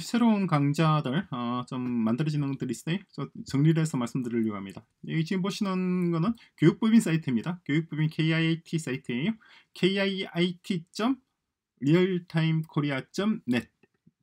새로운 강좌들 어, 좀 만들어지는 것들이 있어요 정리를 해서 말씀드리려고 합니다. 여기 지금 보시는 거는 교육법인 사이트입니다. 교육법인 k i t 사이트예요. k i t r e a l t i m e k o r e a n e t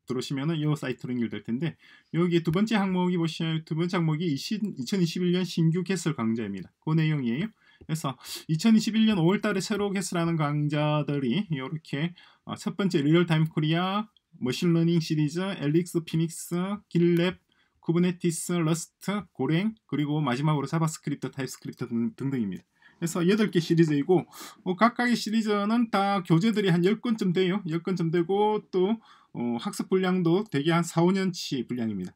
들어오시면이 사이트로 연결될 텐데 여기 두 번째 항목이 보시면 두 번째 항목이 20, 2021년 신규 개설 강좌입니다. 그 내용이에요. 그래서 2021년 5월달에 새로 개설하는 강좌들이 이렇게 어, 첫 번째 리얼타임 코리아 머신러닝 시리즈, 엘릭스 피닉스, 길랩, 쿠버네티스, 러스트, 고랭, 그리고 마지막으로 자바스크립트, 타입스크립트 등등입니다. 그래서 8개 시리즈이고 어, 각각의 시리즈는 다 교재들이 한 10권쯤 돼요. 10권쯤 되고 또 어, 학습 분량도 대개 한 4, 5년치 분량입니다.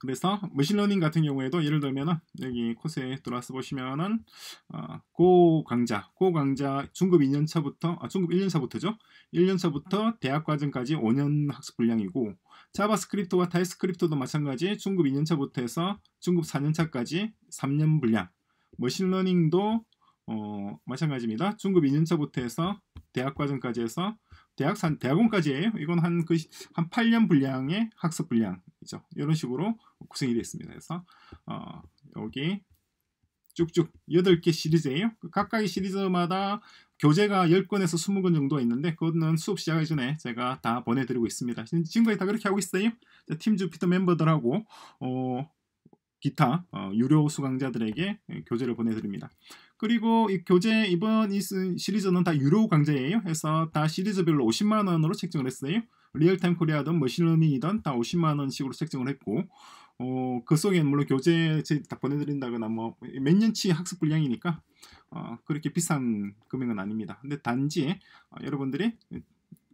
그래서 머신러닝 같은 경우에도 예를 들면은 여기 코스에 들어와서 보시면은 어, 고강좌고강좌 중급 2년차부터 아, 중급 1년차부터죠. 1년차부터 대학 과정까지 5년 학습 분량이고 자바스크립트와 타이스크립트도 마찬가지 중급 2년차부터 해서 중급 4년차까지 3년 분량. 머신러닝도 어, 마찬가지입니다. 중급 2년차부터 해서 대학 과정까지 해서 대학 산 대학원까지예요. 이건 한그한 그, 한 8년 분량의 학습 분량이죠. 이런 식으로 구성이 됐습니다 그래서 어, 여기 쭉쭉 8개 시리즈예요. 그 각각의 시리즈마다 교재가 10권에서 20권 정도 있는데 그거는 수업 시작하기 전에 제가 다 보내드리고 있습니다. 지금까지 다 그렇게 하고 있어요. 팀 주피터 멤버들하고 어, 기타 어, 유료 수강자들에게 예, 교재를 보내드립니다. 그리고 이 교재 이번 시리즈는 다 유료 강좌예요. 해서 다 시리즈별로 50만 원으로 책정을 했어요. 리얼타임 코리아든 머신러닝이든 다 50만 원씩으로 책정을 했고 어, 그 속에 물론 교재 다 보내드린다거나 뭐 몇 년치 학습 분량이니까 어, 그렇게 비싼 금액은 아닙니다. 근데 단지 어, 여러분들이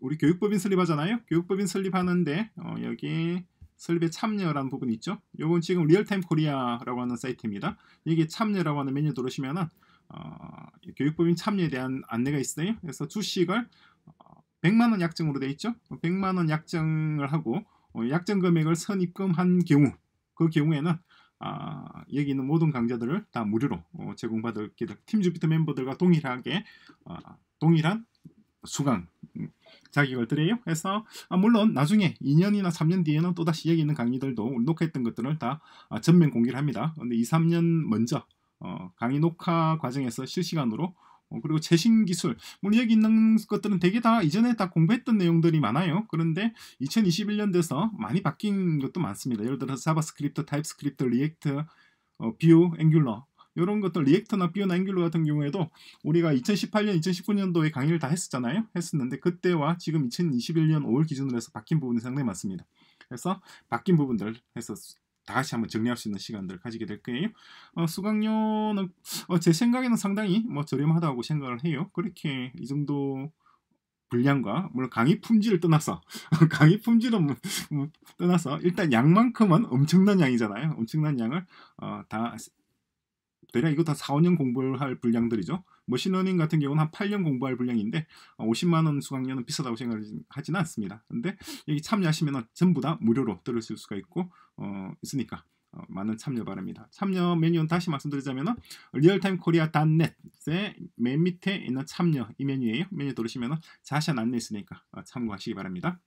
우리 교육법인 설립하잖아요. 교육법인 설립하는데 어, 여기 설립에 참여라는 부분이 있죠. 요건 지금 리얼타임 코리아라고 하는 사이트입니다. 여기 참여라고 하는 메뉴 들어오시면은 어, 교육법인 참여에 대한 안내가 있어요. 그래서 주식을 100만원 약정으로 되어 있죠. 100만원 어, 약정을 하고 어, 약정 금액을 선입금한 경우 그 경우에는 아, 여기 있는 모든 강좌들을 다 무료로 어, 제공받을게 될팀 주피터 멤버들과 동일하게 어, 동일한 수강 음, 자격을 드려요. 그래서 아, 물론 나중에 2년이나 3년 뒤에는 또다시 여기 있는 강의들도 녹화했던 것들을 다 아, 전면 공개를 합니다. 근데 2, 3년 먼저 어, 강의 녹화 과정에서 실시간으로 어, 그리고 재신 기술 물론 여기 있는 것들은 대개 다 이전에 다 공부했던 내용들이 많아요 그런데 2021년 돼서 많이 바뀐 것도 많습니다 예를 들어서 자바스크립트, 타입스크립트, 리액트, 어, 뷰, 앵귤러 이런 것들 리액터나 비오나 앵귤러 같은 경우에도 우리가 2018년, 2019년도에 강의를 다 했었잖아요. 했었는데 그때와 지금 2021년 5월 기준으로 해서 바뀐 부분이 상당히 많습니다. 그래서 바뀐 부분들 해서 다시 한번 정리할 수 있는 시간들을 가지게 될 거예요. 어, 수강료는 어, 제 생각에는 상당히 뭐 저렴하다고 생각을 해요. 그렇게 이 정도 분량과 물론 강의 품질을 떠나서 강의 품질은 뭐, 뭐 떠나서 일단 양만큼은 엄청난 양이잖아요. 엄청난 양을 어, 다 대략 이거 다 4, 5년 공부를 할 분량들이죠. 머신러닝 뭐 같은 경우는 한 8년 공부할 분량인데 50만 어, 원 수강료는 비싸다고 생각하지는 않습니다. 근데 여기 참여하시면 전부 다 무료로 들으실 수가 있고 어, 있으니까 어, 많은 참여 바랍니다. 참여 메뉴는 다시 말씀드리자면 리얼타임 코리아 단넷의 맨 밑에 있는 참여 이 메뉴예요. 메뉴 들으시면 자세한 안내 있으니까 어, 참고하시기 바랍니다.